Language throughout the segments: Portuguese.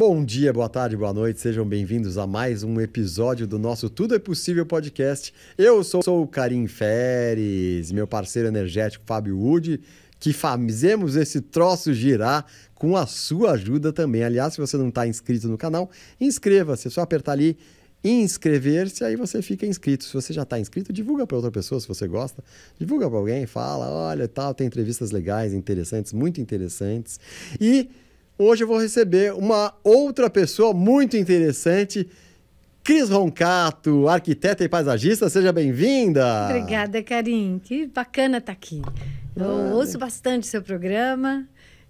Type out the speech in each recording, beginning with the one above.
Bom dia, boa tarde, boa noite, sejam bem-vindos a mais um episódio do nosso Tudo é Possível podcast. Eu sou, sou o Karim Feres, meu parceiro energético Fábio Wood, que fazemos esse troço girar com a sua ajuda também. Aliás, se você não está inscrito no canal, inscreva-se, é só apertar ali inscrever-se, aí você fica inscrito. Se você já está inscrito, divulga para outra pessoa se você gosta. Divulga para alguém, fala, olha, tal, tem entrevistas legais, interessantes, muito interessantes. E Hoje eu vou receber uma outra pessoa muito interessante, Cris Roncato, arquiteta e paisagista. Seja bem-vinda. Obrigada, Karim. Que bacana estar tá aqui. Eu ouço bastante seu programa.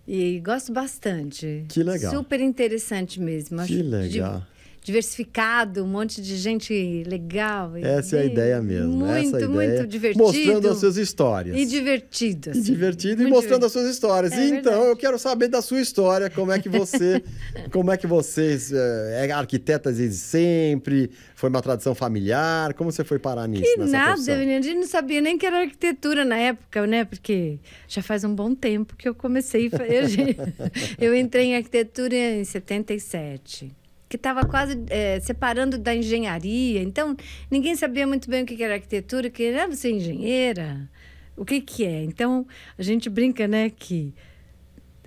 E gosto bastante. Que legal. Super interessante mesmo. Que legal diversificado, um monte de gente legal. Essa é a ideia mesmo. É muito, ideia. muito divertido. Mostrando as suas histórias. E divertido. Assim. E divertido muito e mostrando divertido. as suas histórias. É, então, eu quero saber da sua história, como é que você, como é que vocês, eh, é arquiteta desde sempre, foi uma tradição familiar, como você foi parar nisso? Que nada, profissão? menina, não sabia nem que era arquitetura na época, né? Porque já faz um bom tempo que eu comecei, eu, eu entrei em arquitetura em 77 que estava quase é, separando da engenharia. Então, ninguém sabia muito bem o que era arquitetura, que era ah, você é engenheira, o que, que é. Então, a gente brinca, né, que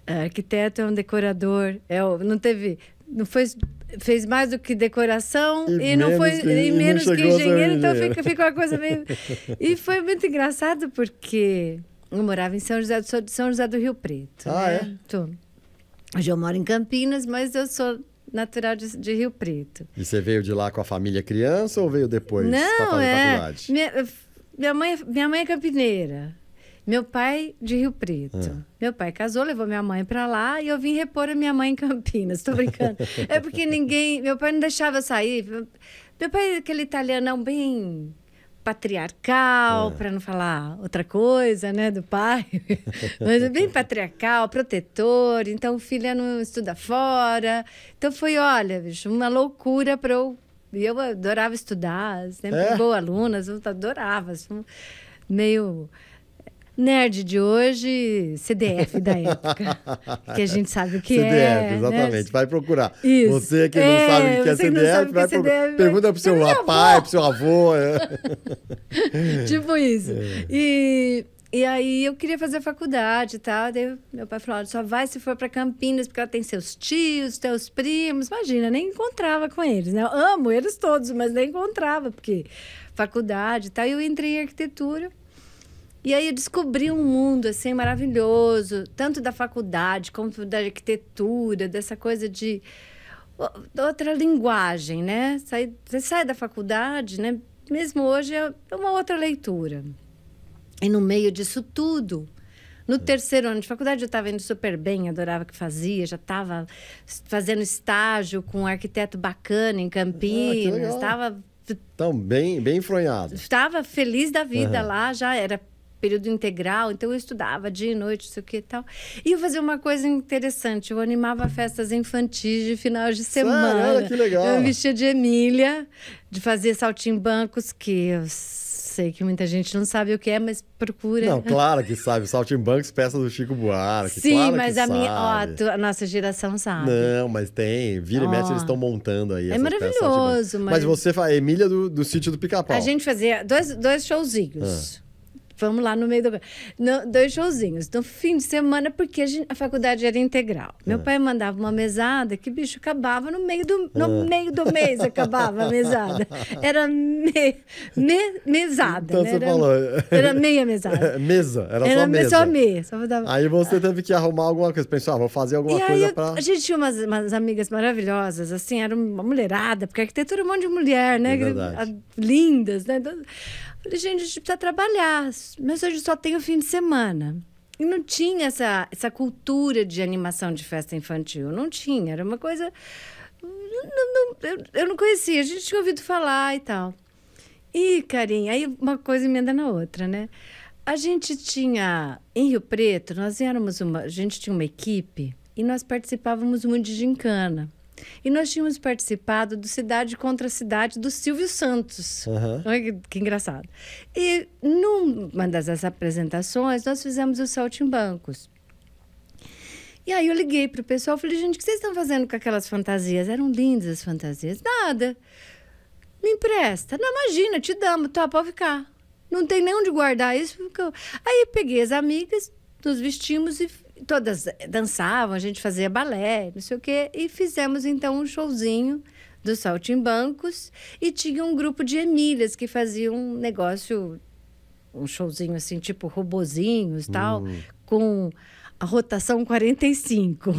é, arquiteto é um decorador, é, não teve, não foi fez mais do que decoração e, e não foi que, e menos que engenheiro, então fica, fica uma coisa meio e foi muito engraçado porque eu morava em São José do, São José do Rio Preto ah, né? é? Hoje eu moro em Campinas, mas eu sou natural de, de, Rio Preto. E você veio de lá com a família criança ou veio depois para fazer é... faculdade? Minha, minha, mãe, é, minha mãe é campineira. Meu pai de Rio Preto. Ah. Meu pai casou, levou minha mãe para lá e eu vim repor a minha mãe em Campinas. Estou brincando. é porque ninguém. Meu pai não deixava sair. Meu pai é aquele italianão bem patriarcal, é. para não falar outra coisa, né, do pai. Mas é bem patriarcal, protetor, então o filho não estuda fora. Então foi, olha, bicho, uma loucura para eu. Eu adorava estudar, sempre é. boa aluna, eu adorava. Assim, meio Nerd de hoje, CDF da época. que a gente sabe o que CDF, é. CDF, né? exatamente. Né? Vai procurar. Isso. Você que é, é não sabe o que é CDF, vai que é pergunta pro seu é pro seu avô. É. tipo isso. É. E, e aí eu queria fazer faculdade e tal. Daí meu pai falou: só vai se for para Campinas, porque ela tem seus tios, teus primos. Imagina, nem encontrava com eles, né? Eu amo eles todos, mas nem encontrava, porque faculdade e tal. E eu entrei em arquitetura. E aí eu descobri um mundo assim maravilhoso, tanto da faculdade como da arquitetura, dessa coisa de outra linguagem, né? Sai, você sai da faculdade, né? Mesmo hoje é, é uma outra leitura. E no meio disso tudo, no é. terceiro ano de faculdade, eu estava indo super bem, adorava o que fazia, já estava fazendo estágio com um arquiteto bacana em ah, Campinas, estava. Ah, bem, bem enfronhado. Estava feliz da vida uhum. lá, já era período integral, então eu estudava dia e noite, isso aqui e tal. E eu fazia uma coisa interessante, eu animava festas infantis de final de semana. Sério? que legal! Eu vestia de Emília, de fazer saltimbancos, que eu sei que muita gente não sabe o que é, mas procura. Não, claro que sabe. Saltimbancos, peça do Chico Buarque. Sim, claro mas a sabe. minha, ó, a, nossa geração sabe. Não, mas tem. Vira ó. e mexe, eles estão montando aí. É maravilhoso, peças, mas... mas... você faz Emília do, do sítio do Pica-Pau. A gente fazia dois, dois showzinhos. Ah vamos lá no meio do. No, dois showzinhos. No fim de semana, porque a, gente, a faculdade era integral. Meu é. pai mandava uma mesada que, bicho, acabava no meio do, no é. meio do mês, acabava a mesada. Era me, me, mesada. Então né? você era, falou. Era meia mesada. mesa, era, era só mesa. Só só dava... Aí você teve que arrumar alguma coisa. pensava ah, vou fazer alguma e coisa para. A gente tinha umas, umas amigas maravilhosas, assim, era uma mulherada, porque arquitetura é um monte de mulher, né? É lindas, né? Falei, gente, a gente precisa trabalhar, mas hoje só tem o fim de semana. E não tinha essa, essa cultura de animação de festa infantil, não tinha, era uma coisa. Não, não, eu, eu não conhecia, a gente tinha ouvido falar e tal. E, carinha, aí uma coisa emenda na outra, né? A gente tinha, em Rio Preto, nós éramos uma, a gente tinha uma equipe e nós participávamos muito de gincana. E nós tínhamos participado do Cidade contra Cidade do Silvio Santos. Uhum. que, que, engraçado. E numa das apresentações, nós fizemos o Saltimbancos. E aí eu liguei para o pessoal e falei, gente, o que vocês estão fazendo com aquelas fantasias? Eram lindas as fantasias. Nada. Me empresta. Não, imagina, te damos, tá, pode ficar. Não tem nem onde guardar isso. Aí peguei as amigas, nos vestimos e todas dançavam, a gente fazia balé, não sei o quê, e fizemos então um showzinho dos Saltimbancos e tinha um grupo de Emílias que fazia um negócio, um showzinho assim, tipo robozinhos tal, hum. com a rotação 45. Hum.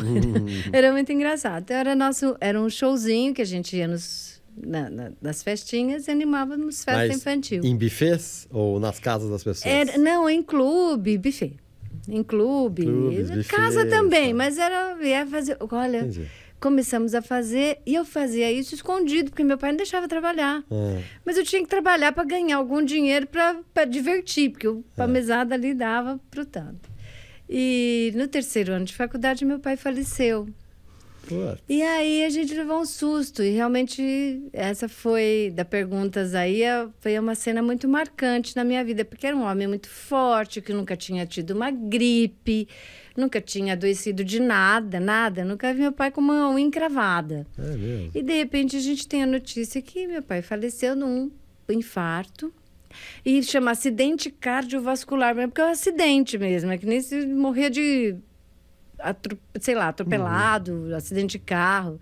era muito engraçado. Então, era, nosso, era um showzinho que a gente ia nos na, na, nas festinhas e animávamos festa Mas infantil. Em bufês ou nas casas das pessoas? Era, não, em clube, buffet. Em clube. Clubes, casa também, tá. mas era. Ia fazer, olha, Entendi. começamos a fazer e eu fazia isso escondido, porque meu pai não deixava trabalhar. É. Mas eu tinha que trabalhar para ganhar algum dinheiro para divertir, porque o é. mesada ali dava pro tanto. E no terceiro ano de faculdade, meu pai faleceu. Putz. E aí a gente levou um susto. E realmente, essa foi, da perguntas aí, foi uma cena muito marcante na minha vida, porque era um homem muito forte, que nunca tinha tido uma gripe, nunca tinha adoecido de nada, nada. Nunca vi meu pai com uma unha encravada. É mesmo. E de repente a gente tem a notícia que meu pai faleceu num infarto. E chama acidente cardiovascular, porque é um acidente mesmo, é que nem se morrer de sei lá, atropelado, uhum. acidente de carro.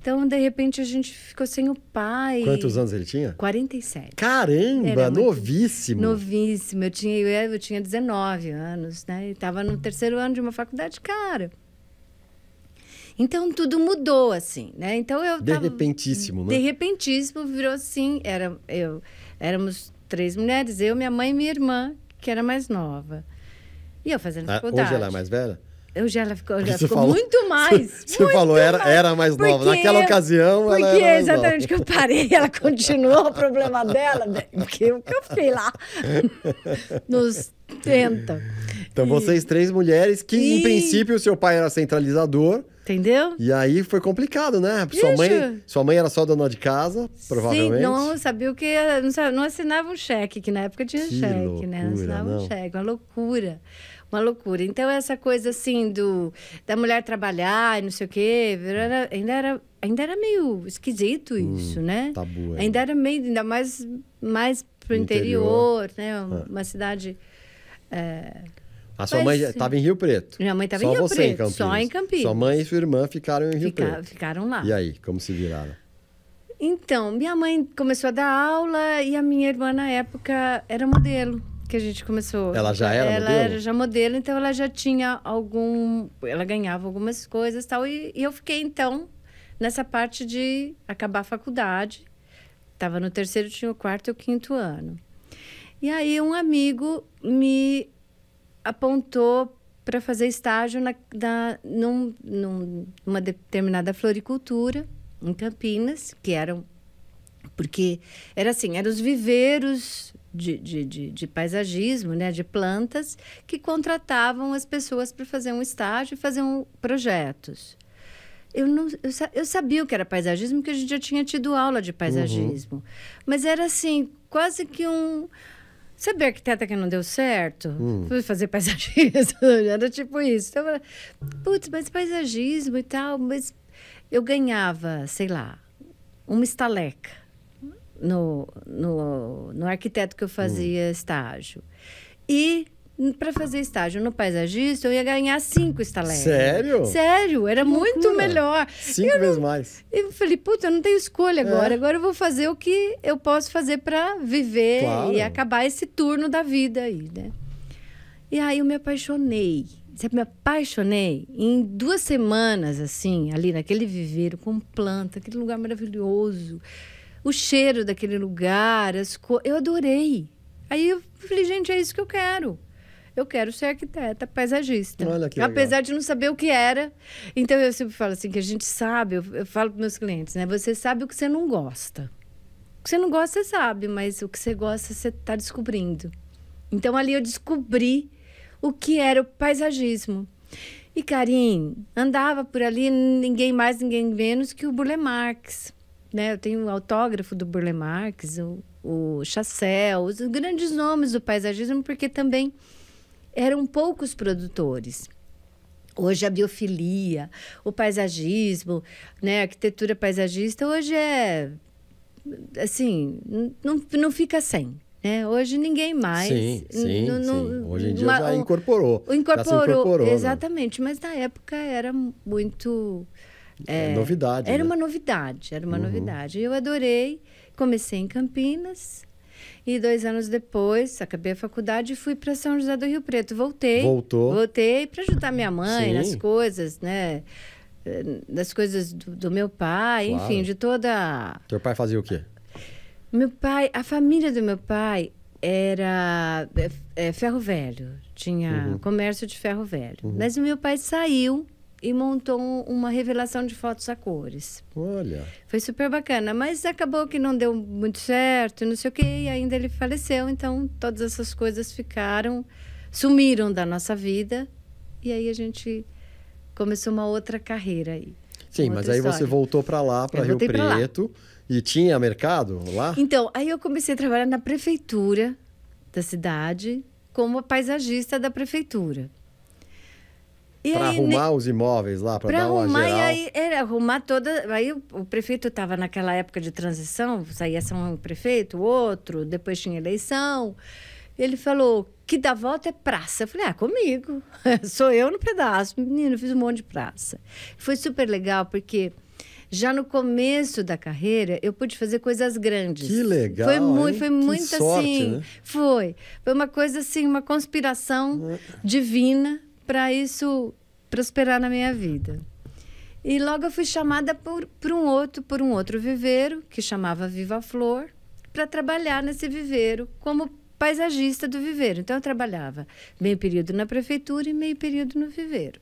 Então, de repente, a gente ficou sem o pai. Quantos anos ele tinha? 47. Caramba, Era novíssimo. Novíssimo. Eu tinha, eu, eu tinha 19 anos, né? E tava no terceiro ano de uma faculdade cara. Então tudo mudou assim, né? Então eu de repentíssimo, né? De repentíssimo virou assim, era eu, éramos três mulheres, eu, minha mãe e minha irmã, que era mais nova. E eu fazendo faculdade. Ah, hoje ela é mais velha? Eu já ela ficou, já ficou falou, muito mais. Você muito falou, mais. era, era mais nova. Porque, Naquela ocasião, porque ela. Porque exatamente nova. que eu parei, ela continuou o problema dela, né? porque o que eu fiquei lá nos 30. Então, vocês três mulheres, que e... em princípio o seu pai era centralizador. Entendeu? E aí foi complicado, né? Sua mãe, sua mãe era só dona de casa, provavelmente. Sim, não sabia o que. Não, não assinava um cheque, que na época tinha que cheque, loucura, né? Não assinava não. um cheque, uma loucura uma loucura. Então, essa coisa assim do da mulher trabalhar e não sei o quê, era, ainda era. Ainda era meio esquisito hum, isso, hum, né? Tabu, é. Ainda era meio, ainda mais, mais pro interior, interior né? É. Uma cidade. É... A sua Mas, mãe estava em Rio Preto. Minha mãe estava em Rio você, Preto. Em Campinas. Só em Campinas. Sua mãe e sua irmã ficaram em Rio Fica, Preto. Ficaram lá. E aí, como se viraram? Então, minha mãe começou a dar aula e a minha irmã na época era modelo que a gente começou. Ela já era ela modelo? Ela era já modelo, então ela já tinha algum... Ela ganhava algumas coisas tal, e tal. E eu fiquei, então, nessa parte de acabar a faculdade. Estava no terceiro, tinha o quarto e o quinto ano. E aí um amigo me apontou para fazer estágio na, na num, num, numa determinada floricultura em Campinas, que eram porque era assim, eram os viveiros de, de, de, de, paisagismo, né, de plantas, que contratavam as pessoas para fazer um estágio e fazer um, projetos. Eu, não, eu, eu, sabia o que era paisagismo, porque a gente já tinha tido aula de paisagismo. Uhum. Mas era assim, quase que um. saber a arquiteta que não deu certo? Hum. fazer paisagismo, era tipo isso. Então, putz, mas paisagismo e tal, mas eu ganhava, sei lá, uma estaleca no, no, no arquiteto que eu fazia hum. estágio. E para fazer estágio no paisagista, eu ia ganhar cinco estaleiros Sério? Sério, era muito melhor. Cinco eu vezes não... mais. Eu falei, puta, eu não tenho escolha é. agora. É. Agora eu vou fazer o que eu posso fazer para viver claro. e acabar esse turno da vida aí, né? E aí eu me apaixonei. Sabe, me apaixonei em duas semanas, assim, ali naquele viveiro, com planta, aquele lugar maravilhoso o cheiro daquele lugar, as co... eu adorei. Aí eu falei, gente, é isso que eu quero. Eu quero ser arquiteta, paisagista. Olha que Apesar legal. de não saber o que era. Então eu sempre falo assim, que a gente sabe, eu, eu falo para meus clientes, né? Você sabe o que você não gosta. O que você não gosta, você sabe, mas o que você gosta, você está descobrindo. Então ali eu descobri o que era o paisagismo. E Karim andava por ali, ninguém mais, ninguém menos que o Burle Marx né? Eu tenho o um autógrafo do Burle Marx, o, o Chassel, os grandes nomes do paisagismo, porque também eram poucos produtores. Hoje a biofilia, o paisagismo, né, a arquitetura paisagista, hoje é assim, não, não fica sem. Né? Hoje ninguém mais. Sim, sim, sim. Hoje em dia uma, já incorporou. Incorporou, já né? incorporou exatamente. Né? Mas na época era muito é, é novidade. Era né? uma novidade, era uma uhum. novidade. eu adorei. Comecei em Campinas. E dois anos depois, acabei a faculdade e fui para São José do Rio Preto. Voltei. Voltou. Voltei para ajudar minha mãe Sim. nas coisas, né? Das coisas do, do meu pai, claro. enfim, de toda. Teu pai fazia o quê? Meu pai, a família do meu pai era é, é, ferro velho, tinha uhum. comércio de ferro velho. Uhum. Mas o meu pai saiu e montou uma revelação de fotos a cores. Olha. Foi super bacana, mas acabou que não deu muito certo, não sei o que, e ainda ele faleceu. Então todas essas coisas ficaram, sumiram da nossa vida. E aí a gente começou uma outra carreira aí. Sim, mas aí história. você voltou para lá, para Rio Preto, e tinha mercado lá? Então, aí eu comecei a trabalhar na prefeitura da cidade como paisagista da prefeitura. Para arrumar ne... os imóveis lá, para dar uma geral. E aí, era arrumar toda... Aí o, prefeito estava naquela época de transição, saía um prefeito, outro, depois tinha eleição. Ele falou que dá volta é praça. Eu falei, ah, comigo. Sou eu no pedaço. Menino, fiz um monte de praça. Foi super legal, porque já no começo da carreira, eu pude fazer coisas grandes. Que legal! Foi muito, foi muito sorte, assim. Né? Foi. Foi uma coisa assim, uma conspiração hum. divina para isso prosperar na minha vida. E logo eu fui chamada por, por um outro, por um outro viveiro que chamava Viva Flor, para trabalhar nesse viveiro como paisagista do viveiro. Então eu trabalhava meio período na prefeitura e meio período no viveiro.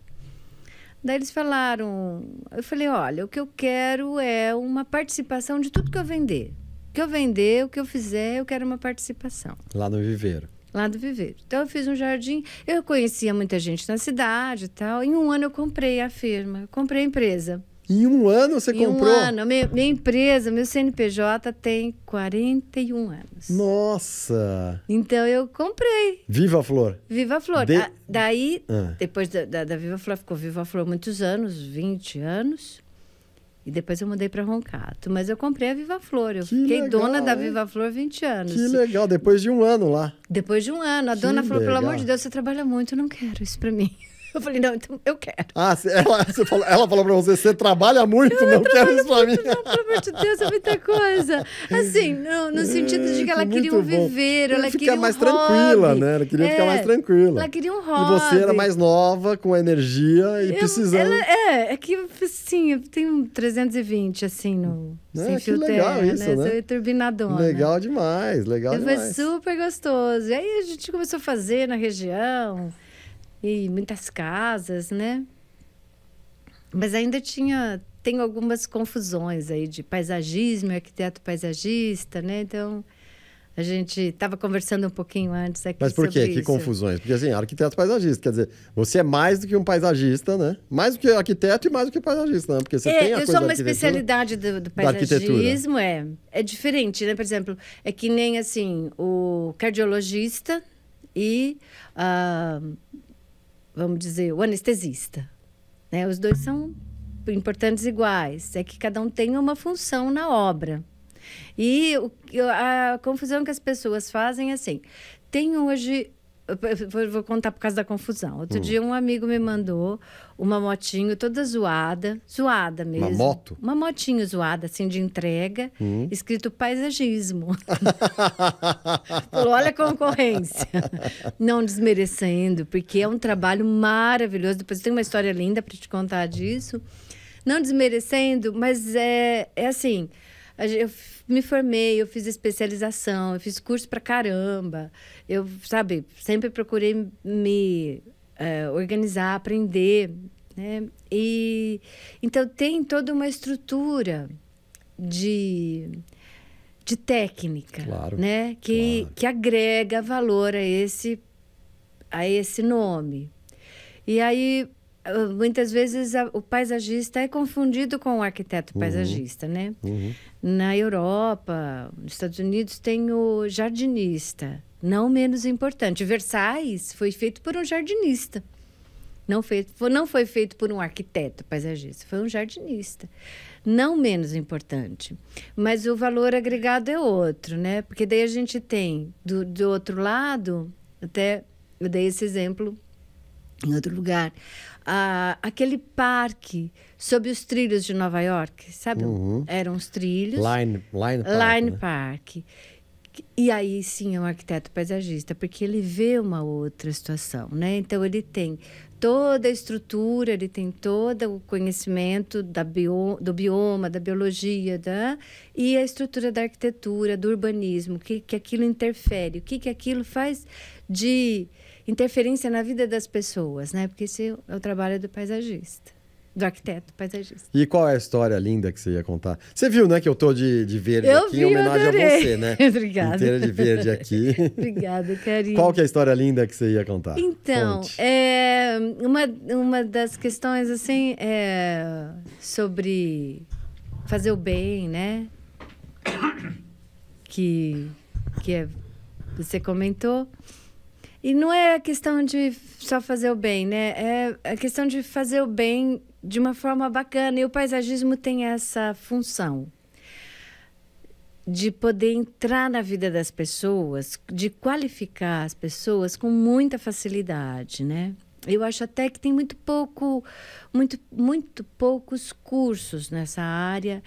Daí eles falaram, eu falei, olha, o que eu quero é uma participação de tudo que eu vender. O que eu vender, o que eu fizer, eu quero uma participação. Lá no viveiro lá do viveiro. Então eu fiz um jardim, eu conhecia muita gente na cidade e tal. Em um ano eu comprei a firma, comprei a empresa. Em um ano você em comprou? Em um ano. Minha, minha, empresa, meu CNPJ tem 41 anos. Nossa! Então eu comprei. Viva a Flor! Viva a Flor. De... daí, ah. depois da, da, da, Viva Flor, ficou Viva a Flor muitos anos, 20 anos. E depois eu mudei para Roncato. Mas eu comprei a Viva Flor. Eu que fiquei legal, dona da Viva Flor 20 anos. Que legal, depois de um ano lá. Depois de um ano. A que dona legal. falou: pelo amor de Deus, você trabalha muito, eu não quero isso para mim. Eu falei, não, então eu quero. Ah, ela, você falou, ela falou pra você, você trabalha muito, eu não quero isso pra mim. Não, pelo amor de Deus, é muita coisa. Assim, no é, sentido de que ela queria um bom. viver, ela, ela queria ficar um mais hobby. tranquila, né? Ela queria é, ficar mais tranquila. Ela queria um hobby. E você era mais nova, com energia e eu, precisando. Ela, é, é que, assim, eu tenho 320, assim, no... É, sem fio legal é, isso, né? né? Sou turbinadona. Legal demais, legal e demais. Foi super gostoso. E aí a gente começou a fazer na região e muitas casas, né? Mas ainda tinha tem algumas confusões aí de paisagismo, arquiteto paisagista, né? Então a gente estava conversando um pouquinho antes aqui. Mas por quê? Que isso. confusões? Porque assim, arquiteto paisagista, quer dizer, você é mais do que um paisagista, né? Mais do que arquiteto e mais do que paisagista, né? Porque você é, tem a eu sou uma especialidade do, do paisagismo, é. É diferente, né? Por exemplo, é que nem assim, o cardiologista e. Uh, vamos dizer, o anestesista. Né? Os dois são importantes iguais, é que cada um tem uma função na obra. E o, a confusão que as pessoas fazem é assim: tem hoje Vou contar por causa da confusão. Outro hum. dia, um amigo me mandou uma motinho toda zoada, zoada mesmo. Uma moto? Uma motinho zoada, assim, de entrega, hum. escrito paisagismo. Falou, olha a concorrência. Não desmerecendo, porque é um trabalho maravilhoso. Depois tem uma história linda para te contar disso. Não desmerecendo, mas é, é assim eu me formei, eu fiz especialização, eu fiz curso para caramba eu, sabe, sempre procurei me uh, organizar, aprender, né? E então tem toda uma estrutura de de técnica, claro, né? Que, claro. que agrega valor a esse a esse nome. E aí ah, muitas vezes a, o paisagista é confundido com o arquiteto uhum. paisagista, né? Uhum. Na Europa, nos Estados Unidos tem o jardinista, não menos importante, Versailles foi feito por um jardinista. Não, feito, não foi feito por um arquiteto paisagista, foi um jardinista. Não menos importante. Mas o valor agregado é outro, né? Porque daí a gente tem, do, do outro lado, até eu dei esse exemplo em outro lugar, ah, aquele parque sob os trilhos de Nova York, sabe? Uhum. Eram os trilhos. Line, Line Park. Line né? Park. E aí sim é um arquiteto paisagista, porque ele vê uma outra situação, né? Então ele tem toda a estrutura, ele tem todo o conhecimento da bio, do bioma, da biologia, da, e a estrutura da arquitetura, do urbanismo, que que aquilo interfere, o que que aquilo faz de interferência na vida das pessoas, né? Porque esse é o trabalho do paisagista do arquiteto paisagista. É e qual é a história linda que você ia contar? Você viu, né, que eu tô de, de verde eu aqui, vi, em homenagem adorei. a você, né? Obrigada. Inteira de verde aqui. Obrigada, carinho. Qual que é a história linda que você ia contar? Então, é, uma, uma das questões, assim, é sobre fazer o bem, né? Que, que é, você comentou. E não é a questão de só fazer o bem, né? É a questão de fazer o bem de uma forma bacana. E o paisagismo tem essa função de poder entrar na vida das pessoas, de qualificar as pessoas com muita facilidade, né? Eu acho até que tem muito pouco, muito, muito poucos cursos nessa área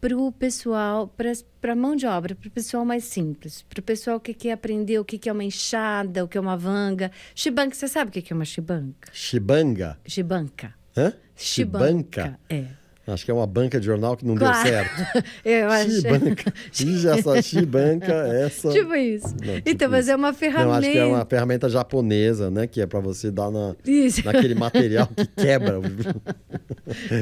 para o pessoal, para a mão de obra, para o pessoal mais simples, para o pessoal que quer aprender o que, que é uma enxada, o que é uma vanga. Chibanga, você sabe o que, que é uma Xibanga? Chibanga? Chibanca. Hã? É. Acho que é uma banca de jornal que não claro. deu certo. Eu acho. Chibanca. essa Chibanca, essa. Tipo isso. Não, tipo então, mas é uma ferramenta. Não, acho que é uma ferramenta japonesa, né? Que é para você dar na, naquele material que quebra.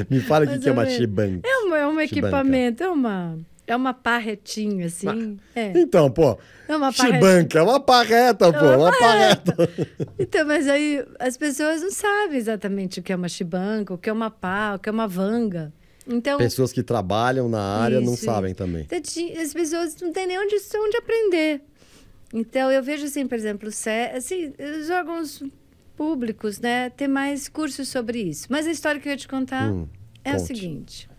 Me fala o que, que é uma é Chibanca. É, uma é um equipamento, é uma. É uma parretinha, assim. Mas... É. Então, pô. É uma Chibanca, é uma parreta, pô. É uma, uma parreta. parreta. então, mas aí as pessoas não sabem exatamente o que é uma chibanca, o que é uma pá, o que é uma vanga. Então, pessoas que trabalham na área isso, não sabem isso. também. Então, as pessoas não têm nem onde, onde aprender. Então, eu vejo, assim, por exemplo, assim, os órgãos públicos, né? Ter mais cursos sobre isso. Mas a história que eu ia te contar hum, é conte. a seguinte.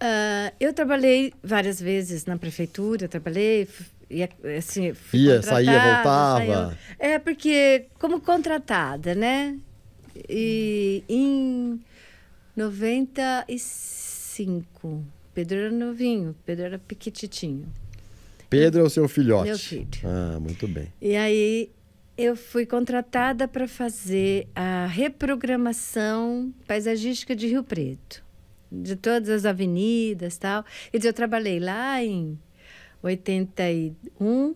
Uh, eu trabalhei várias vezes na prefeitura, trabalhei, assim, ia, assim, ia saía, voltava. Saía. É, porque como contratada, né? E em 95, Pedro era novinho, Pedro era pequititinho. Pedro é o seu filhote? Meu filho. Ah, muito bem. E aí eu fui contratada para fazer a reprogramação paisagística de Rio Preto de todas as avenidas tal. e eu trabalhei lá em 81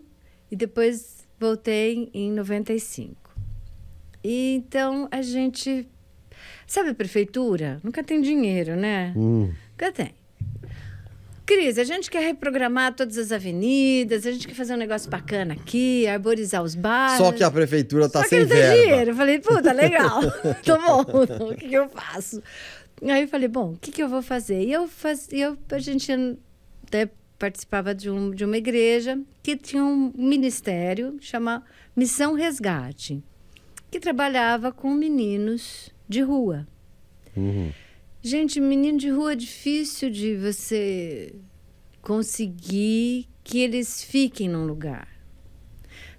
e depois voltei em 95. E então a gente. Sabe a prefeitura? Nunca tem dinheiro, né? Hum. Nunca tem. Cris, a gente quer reprogramar todas as avenidas, a gente quer fazer um negócio bacana aqui, arborizar os bairros. Só que a prefeitura tá Só sem que verba. dinheiro. Eu falei, puta, legal, tô bom, então, o que eu faço? Aí eu falei, bom, o que, que eu vou fazer? E eu, faz, eu a gente até né, participava de, um, de uma igreja que tinha um ministério chamado Missão Resgate, que trabalhava com meninos de rua. Uhum. Gente, menino de rua é difícil de você conseguir que eles fiquem num lugar.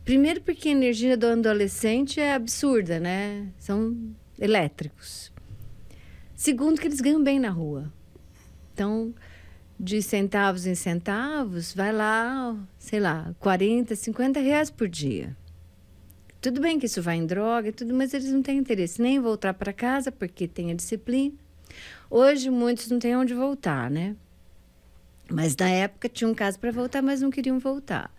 Primeiro porque a energia do adolescente é absurda, né? São elétricos. Segundo, que eles ganham bem na rua. Então, de centavos em centavos, vai lá, sei lá, 40, 50 reais por dia. Tudo bem que isso vai em droga e tudo, mas eles não têm interesse nem em voltar para casa porque tem a disciplina. Hoje muitos não têm onde voltar, né? Mas na época tinha um caso para voltar, mas não queriam voltar.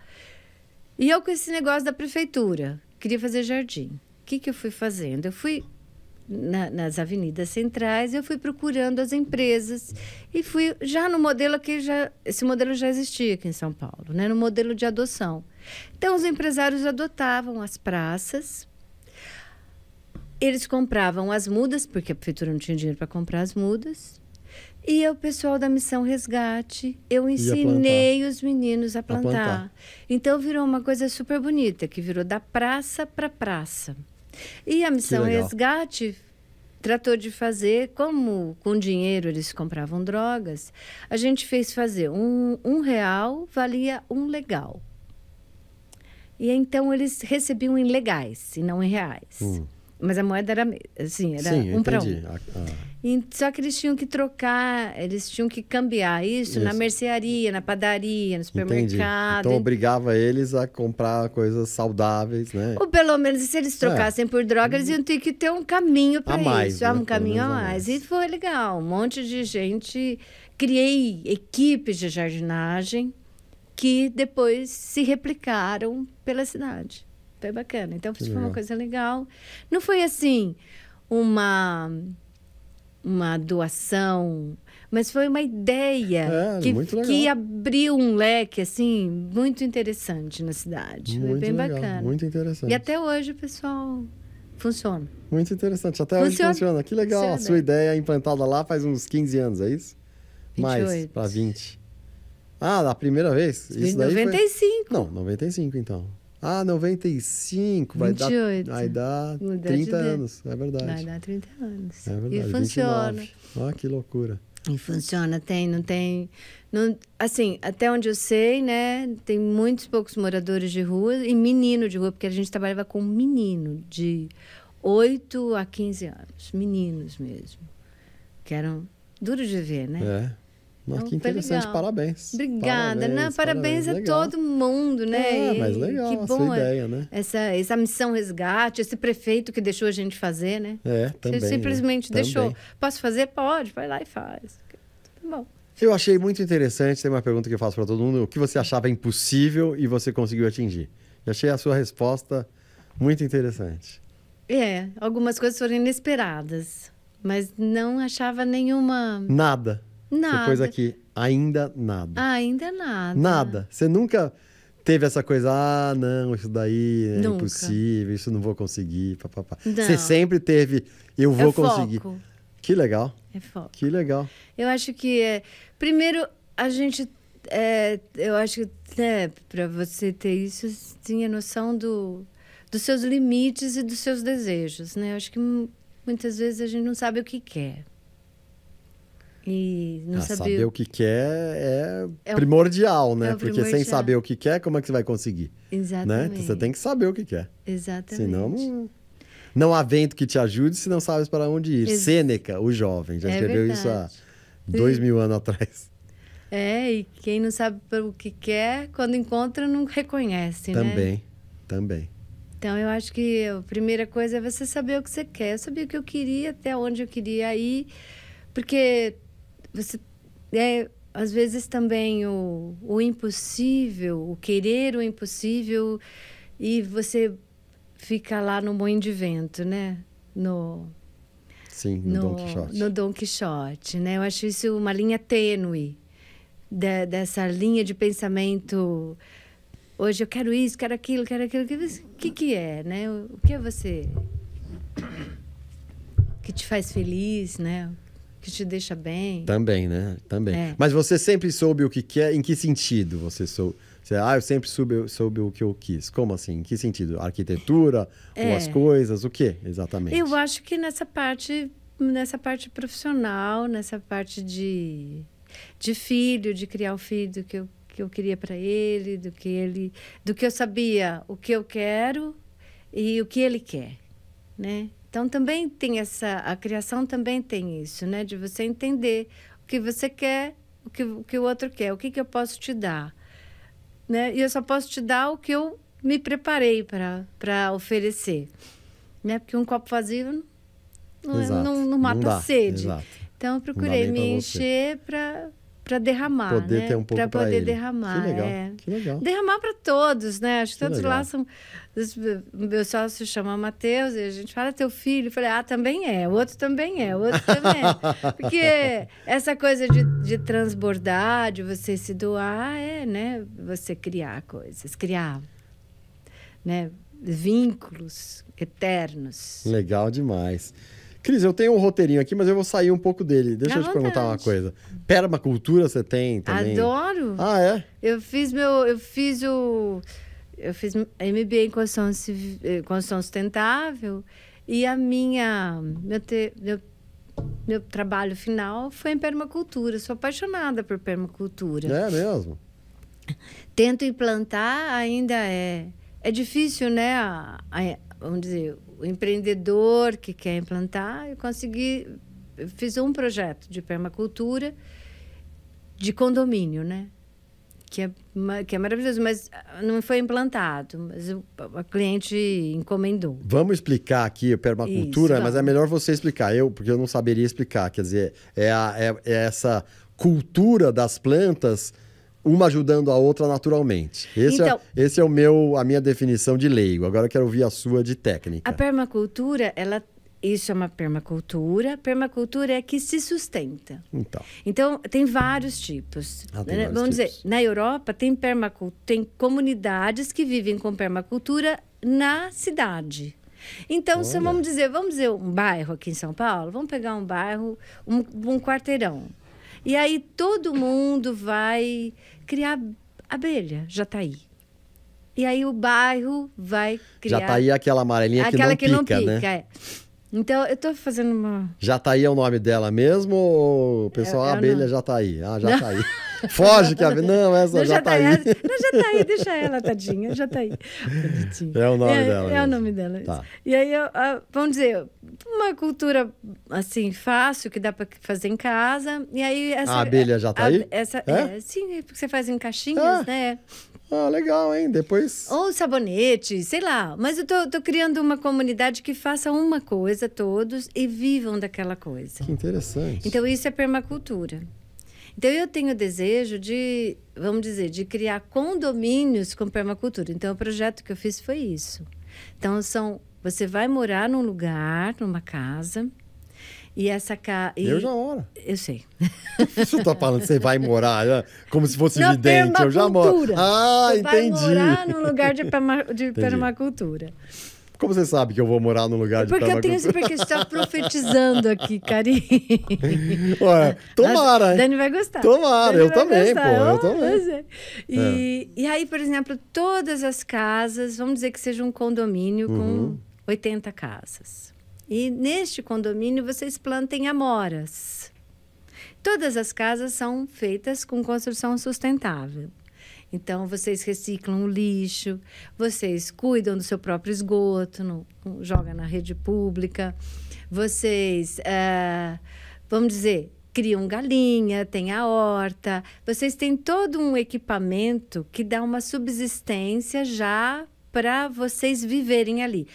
E eu com esse negócio da prefeitura, queria fazer jardim. O que, que eu fui fazendo? Eu fui na, nas avenidas centrais, eu fui procurando as empresas e fui já no modelo que já esse modelo já existia aqui em São Paulo, né, no modelo de adoção. Então os empresários adotavam as praças. Eles compravam as mudas, porque a prefeitura não tinha dinheiro para comprar as mudas. E o pessoal da Missão Resgate, eu ensinei os meninos a plantar. a plantar. Então virou uma coisa super bonita, que virou da praça para praça. E a missão resgate tratou de fazer, como com dinheiro eles compravam drogas, a gente fez fazer um, um real valia um legal. E então eles recebiam em legais e não em reais. Hum. Mas a moeda era assim, era Sim, um para um. A, a... Ah, ah. Só que eles tinham que trocar, eles tinham que cambiar isso, isso. na mercearia, na padaria, no supermercado. Entendi. Então obrigava eles a comprar coisas saudáveis, né? Ou pelo menos se eles trocassem é. por droga, eles iam ter que ter um caminho para isso. Ah, né? Um caminho a mais. E foi legal. Um monte de gente. Criei equipes de jardinagem que depois se replicaram pela cidade foi bacana. Então, foi uma coisa legal. Não foi assim uma uma doação, mas foi uma ideia é, que, que, abriu um leque assim muito interessante na cidade. Muito foi bem legal, bacana. Muito interessante. E até hoje o pessoal funciona. Muito interessante. Até funciona. hoje funciona. Que legal. Funciona. A sua ideia é implantada lá faz uns 15 anos, é isso? 28. Mais para 20. Ah, da primeira vez? Isso 95. Daí foi... Não, 95 então. Ah, 95, vai 28. dar, vai dar Mudar 30 anos, é verdade. Vai dar 30 anos. É verdade. E funciona. Ó, ah, que loucura. E funciona, tem, não tem. Não, assim, até onde eu sei, né? Tem muitos poucos moradores de rua e menino de rua, porque a gente trabalhava com menino de 8 a 15 anos, meninos mesmo, que eram duros de ver, né? É. Mas que interessante, legal. parabéns. Obrigada, parabéns, né? Parabéns, parabéns a todo mundo, né? É, mas legal que bom é, ideia, né? Essa, essa missão resgate, esse prefeito que deixou a gente fazer, né? É, também. Você né? simplesmente deixou. Também. Posso fazer? Pode, vai lá e faz. Tá bom. Eu achei muito interessante, tem uma pergunta que eu faço para todo mundo, o que você achava impossível e você conseguiu atingir? Eu achei a sua resposta muito interessante. É, algumas coisas foram inesperadas, mas não achava nenhuma... Nada. Nada. Você pôs aqui, ainda nada. Ainda nada. Nada. Você nunca teve essa coisa, ah, não, isso daí é nunca. impossível, isso não vou conseguir, papapá. Você sempre teve, eu vou é conseguir. Foco. Que legal. É foco. Que legal. Eu acho que, é... primeiro, a gente é, eu acho que né, para você ter isso, tinha noção do, dos seus limites e dos seus desejos, né? Eu acho que muitas vezes a gente não sabe o que quer. E não ah, Saber o que quer é, é primordial, né? É Porque sem saber o que quer, como é que você vai conseguir? Exatamente. Né? Então, você tem que saber o que quer. Exatamente. Senão, não, não há vento que te ajude se não sabes para onde ir. Ex Sêneca, o jovem, já é escreveu verdade. isso há dois mil anos atrás. É, e quem não sabe o que quer, quando encontra, não reconhece, né? também, né? Também, Então, eu acho que a primeira coisa é você saber o que você quer. Eu sabia o que eu queria, até onde eu queria ir, porque você é às vezes também o, o impossível, o querer o impossível e você fica lá no moinho de vento, né? No Sim, no, no Dom Quixote. No Dom Quixote, né? Eu acho isso uma linha tênue de, dessa linha de pensamento hoje eu quero isso, quero aquilo, quero aquilo, o que que é, né? O que é você que te faz feliz, né? que te deixa bem. Também, né? Também. É. Mas você sempre soube o que quer? É, em que sentido você soube? Você, ah, eu sempre soube, soube o que eu quis. Como assim? Em que sentido? arquitetura? É. coisas? O que exatamente? Eu acho que nessa parte, nessa parte profissional, nessa parte de, de filho, de criar o filho que eu que eu queria para ele, do que ele, do que eu sabia, o que eu quero e o que ele quer, né? Então também tem essa a criação também tem isso, né, de você entender o que você quer, o que o, que o outro quer, o que que eu posso te dar, né? E eu só posso te dar o que eu me preparei para para oferecer, né? Porque um copo vazio não, não, é, não, mata não dá, sede. Exato. Então eu procurei me encher para para derramar, poder né? ter um pouco para poder ele. derramar. Que legal, é. que legal. Derramar para todos, né? Acho que, que todos legal. lá são. Meu sócio chama Matheus e a gente fala teu filho. Eu falei, ah, também é, o outro também é, o outro também é. Porque essa coisa de, de transbordar, de você se doar, é, né? Você criar coisas, criar, né? Vínculos eternos. Legal demais. Cris, eu tenho um roteirinho aqui, mas eu vou sair um pouco dele. Deixa eu te perguntar uma coisa. Permacultura você tem também? Adoro. Ah, é? Eu fiz meu. Eu fiz o. Eu fiz MBA em construção, eh, construção sustentável. E a minha. Meu, te, meu, meu trabalho final foi em permacultura. Sou apaixonada por permacultura. É mesmo? Tento implantar, ainda é. É difícil, né? A, a, vamos dizer, o empreendedor que quer implantar, eu consegui, eu fiz um projeto de permacultura de condomínio, né? Que é, que é maravilhoso, mas ah, não foi implantado, mas o, a cliente encomendou. Vamos explicar aqui a permacultura, Isso, mas é melhor você explicar, eu, porque eu não saberia explicar. Quer dizer, é, a, é, é essa cultura das plantas uma ajudando a outra naturalmente. Esse, é- então, é, esse é o meu, a minha definição de leigo. Agora eu quero ouvir a sua de técnica. A permacultura, ela isso é uma permacultura. Permacultura é que se sustenta. Então, então tem vários tipos. Ah, tem né? vários Vamos tipos. dizer, na Europa tem permacultura, tem comunidades que vivem com permacultura na cidade. Então, se vamos dizer, vamos dizer um bairro aqui em São Paulo, vamos pegar um bairro, um, um quarteirão. E aí todo mundo vai criar abelha, já está aí. E aí o bairro vai tá criar. Já está aí aquela amarelinha aquela que não que pica, não pica né? É. Então, eu tô fazendo uma. Já tá aí é o nome dela mesmo? Ou o pessoal, eu, eu a abelha não. já tá aí? Ah, já não. tá aí. Foge que a abelha. Não, essa não, já, já tá, tá aí. Não, já tá aí, deixa ela, tadinha, já tá aí. É o nome é, dela. É mesmo. o nome dela. Tá. E aí, ah, vamos dizer, uma cultura assim, fácil, que dá pra fazer em casa. E aí, essa. A abelha já tá a, aí? Essa, é? é? sim, porque você faz em caixinhas, ah. né? Ah, legal, hein? Depois. Ou sabonete, sei lá. Mas eu tô, tô criando uma comunidade que faça uma coisa todos e vivam daquela coisa. Que interessante. Então, isso é permacultura. Então, eu tenho o desejo de, vamos dizer, de criar condomínios com permacultura. Então, o projeto que eu fiz foi isso. Então, são. Você vai morar num lugar, numa casa, e essa casa. Eu já moro. Eu sei. Você tá falando que você vai morar né? como se fosse vidente. Eu já moro. Ah, você entendi. Vai morar num lugar de, perma... de permacultura. Como você sabe que eu vou morar num lugar de Porque eu tenho porque você está profetizando aqui, Cari. Ué, tomara, hein? Dani vai gostar. Tomara, eu também, gostar. pô. Eu também. E, é. e aí, por exemplo, todas as casas, vamos dizer que seja um condomínio uhum. com 80 casas. E neste condomínio vocês plantem amoras. Todas as casas são feitas com construção sustentável. Então, vocês reciclam o lixo, vocês cuidam do seu próprio esgoto, no, joga na rede pública, vocês, ah, vamos dizer, criam galinha, tem a horta, vocês têm todo um equipamento que dá uma subsistência já para vocês viverem ali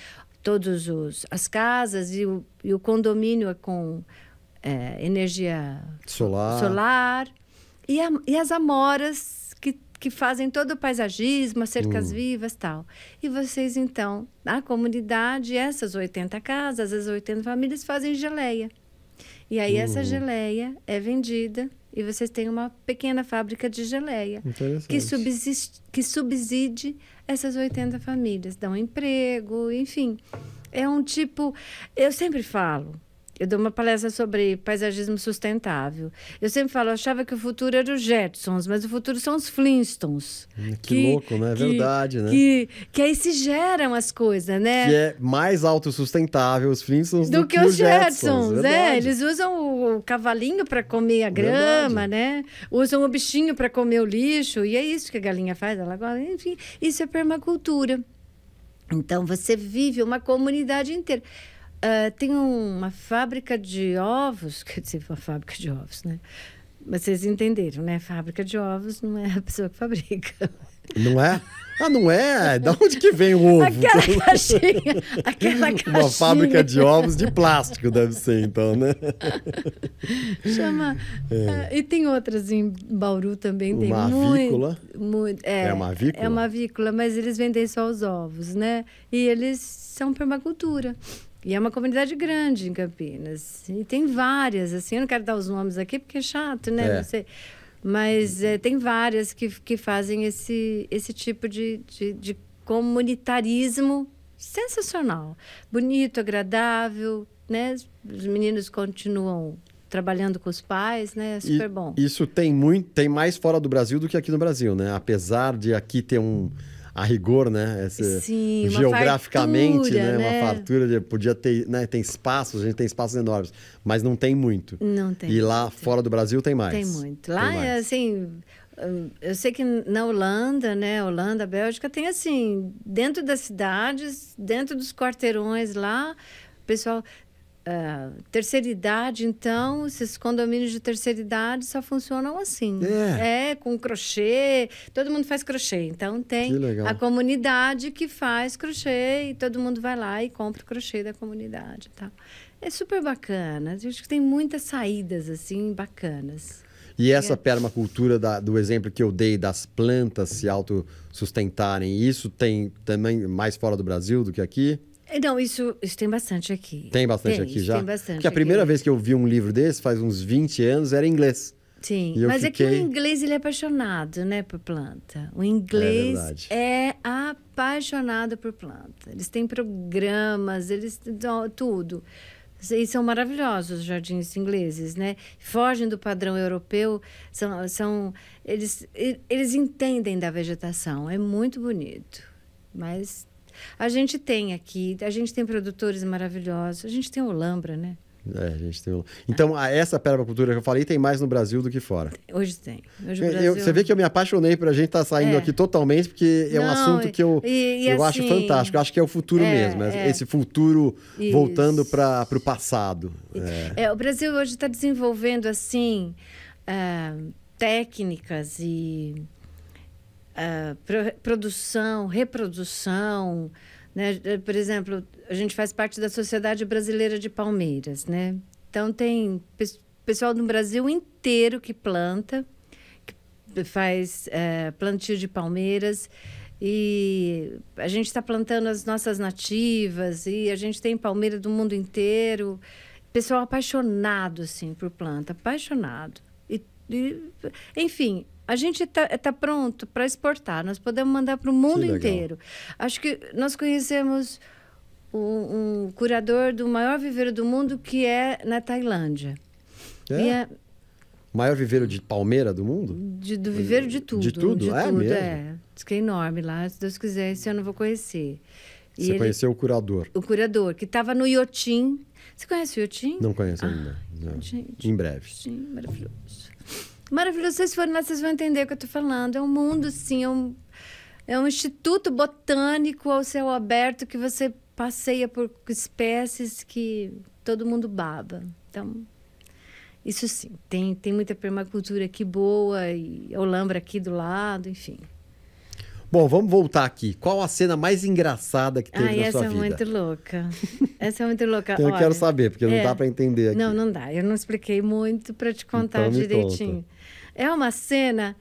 todos os as casas e o, e o condomínio é com é, energia solar. solar e, a, e as amoras que, que fazem todo o paisagismo, as cercas hum. vivas tal. E vocês, então, a comunidade, essas 80 casas, as 80 famílias fazem geleia. E aí hum. essa geleia é vendida e vocês têm uma pequena fábrica de geleia que, subsiste, que subside essas 80 famílias, dão emprego, enfim. É um tipo. Eu sempre falo, eu dou uma palestra sobre paisagismo sustentável. Eu sempre falo, eu achava que o futuro era os Jetsons, mas o futuro são os Flintstones. Hum, que, que, louco, né? É verdade, né? Que, que aí se geram as coisas, né? Que é mais autossustentável os Flintstones do, do que, que, os Jetsons, Jetsons né? Eles usam o cavalinho para comer a grama, verdade. né? Usam o bichinho para comer o lixo, e é isso que a galinha faz, ela gosta. Enfim, isso é permacultura. Então você vive uma comunidade inteira. Uh, tem uma fábrica de ovos, quer dizer, uma fábrica de ovos, né? Mas vocês entenderam, né? Fábrica de ovos não é a pessoa que fabrica. Não é? Ah, não é? Da onde que vem o ovo? Aquela caixinha, aquela caixinha. Uma fábrica de ovos de plástico deve ser, então, né? Chama. É. Ah, e tem outras em Bauru também. Tem uma avícola? Muito, muito, é, é uma avícola? É uma avícola, mas eles vendem só os ovos, né? E eles são permacultura. E é uma comunidade grande em Campinas. E tem várias, assim, eu não quero dar os nomes aqui porque é chato, né? É. Não sei. Mas é, tem várias que, que fazem esse, esse tipo de, de, de comunitarismo sensacional. Bonito, agradável, né? Os meninos continuam trabalhando com os pais, né? É super e bom. Isso tem muito, tem mais fora do Brasil do que aqui no Brasil, né? Apesar de aqui ter um a rigor, né? Esse, Sim, geograficamente, fartura, né? né? Uma fartura de, podia ter, né? Tem espaços, a gente tem espaços enormes, mas não tem muito. Não tem. E lá fora do Brasil tem mais. Tem muito. Lá tem é assim, eu sei que na Holanda, né, Holanda, Bélgica, tem assim, dentro das cidades, dentro dos quarteirões lá, o pessoal ah, terceira idade, então, esses condomínios de terceira idade só funcionam assim. É. é com crochê. Todo mundo faz crochê. Então tem a comunidade que faz crochê e todo mundo vai lá e compra o crochê da comunidade. Tá? É super bacana. Acho que tem muitas saídas, assim, bacanas. E essa permacultura da, do exemplo que eu dei das plantas se autossustentarem, isso tem também mais fora do Brasil do que aqui? É, não, isso, isso tem bastante aqui. Tem bastante tem, aqui já? Tem bastante. Porque a primeira vez que eu vi um livro desse, faz uns 20 anos, era em inglês. Sim, mas fiquei... é que o inglês ele é apaixonado, né, por planta. O inglês é, é apaixonado por planta. Eles têm programas, eles dão tudo. E são maravilhosos os jardins ingleses, né? Fogem do padrão europeu, são, são eles, eles entendem da vegetação, é muito bonito. Mas a gente tem aqui, a gente tem produtores maravilhosos, a gente tem o Lambra, né? É, a gente tem Então, ah. essa permacultura que eu falei tem mais no Brasil do que fora. Hoje tem. Hoje Brasil... eu, você vê que eu me apaixonei por a gente estar tá saindo é. aqui totalmente, porque é Não, um assunto que eu, e, e eu assim... acho fantástico. Eu acho que é o futuro é, mesmo. É. é. Esse futuro Isso. voltando para o passado. É. É, o Brasil hoje está desenvolvendo, assim, uh, técnicas e ah, produção, reprodução. Né? Por exemplo, a gente faz parte da Sociedade Brasileira de Palmeiras. Né? Então, tem pessoal do Brasil inteiro que planta, que faz eh, plantio de palmeiras. E a gente está plantando as nossas nativas e a gente tem palmeira do mundo inteiro. Pessoal apaixonado, assim, por planta, apaixonado. E, e enfim, a gente está tá pronto para exportar, nós podemos mandar para o mundo inteiro. Acho que nós conhecemos um, um, curador do maior viveiro do mundo, que é na Tailândia. É. é... Maior viveiro de palmeira do mundo? De, do viveiro de tudo. De tudo? Ah, de é tudo, é, mesmo? é. Diz que é enorme lá. Se Deus quiser, esse ano eu vou conhecer. E Você ele... conheceu o curador? O curador, que estava no Iotim. Você conhece o Iotim? Não conheço ainda. Não. Gente, em breve. Sim, maravilhoso. Maravilhoso. Vocês forem lá, vocês vão entender o que eu tô falando. É um mundo, sim, é um, é um instituto botânico ao céu aberto que você passeia por espécies que todo mundo baba. Então, isso sim, tem, tem muita permacultura aqui boa e olambra aqui do lado, enfim. Bom, vamos voltar aqui. Qual a cena mais engraçada que teve Ai, na sua vida? Essa é muito louca. Essa é muito louca. então, Olha, eu quero saber, porque é... não dá para entender aqui. Não, não dá. Eu não expliquei muito para te contar então, direitinho. É uma cena.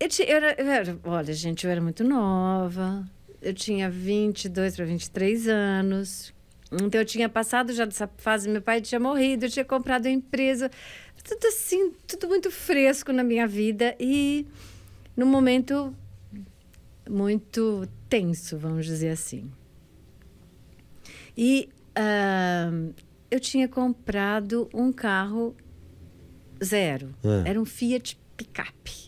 Eu, eu, era... eu era... olha, gente, eu era muito nova. Eu tinha 22 para 23 anos. Então, eu tinha passado já dessa fase. Meu pai tinha morrido, eu tinha comprado a empresa. Tudo assim, tudo muito fresco na minha vida. E no momento muito tenso, vamos dizer assim. E uh, eu tinha comprado um carro zero. É. Era um Fiat picape.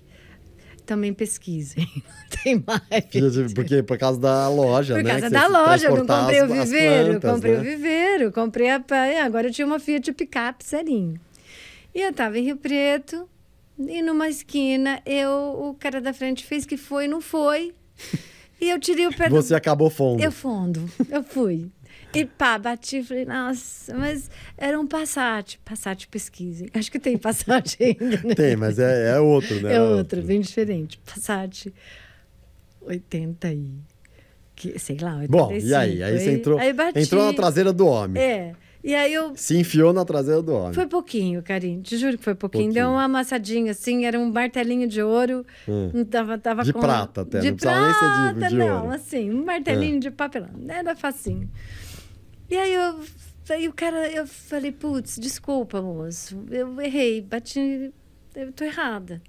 Também pesquisem, não tem mais. Porque é por causa da loja, por né? Por causa da loja, eu não comprei as, o viveiro, plantas, comprei né? o viveiro, comprei a... É, agora eu tinha uma Fiat picape serinho. E eu estava em Rio Preto, e numa esquina, eu, o cara da frente fez que foi, não foi. E eu tirei o pé Você acabou fundo. Eu fundo. Eu fui. E pá, bati, falei, nossa, mas era um Passat, Passat pesquise. Acho que tem Passat ainda, né? Tem, mas é, é outro, né? É, é outro, outro, bem diferente. Passat 80 e... sei lá, 85. Bom, e aí? Aí você entrou, aí bati, entrou na traseira do homem. É. E aí eu. Se enfiou na traseira do homem. Foi pouquinho, Carinho. Te juro que foi pouquinho. pouquinho. Deu uma amassadinha assim, era um martelinho de ouro. Hum. Tava, tava de com... prata até. De não prata, nem ser de, de não, ouro. assim, um martelinho é. de papelão. Era facinho. E aí eu. Aí o cara, eu falei, putz, desculpa, moço. Eu errei, bati. Eu tô errada.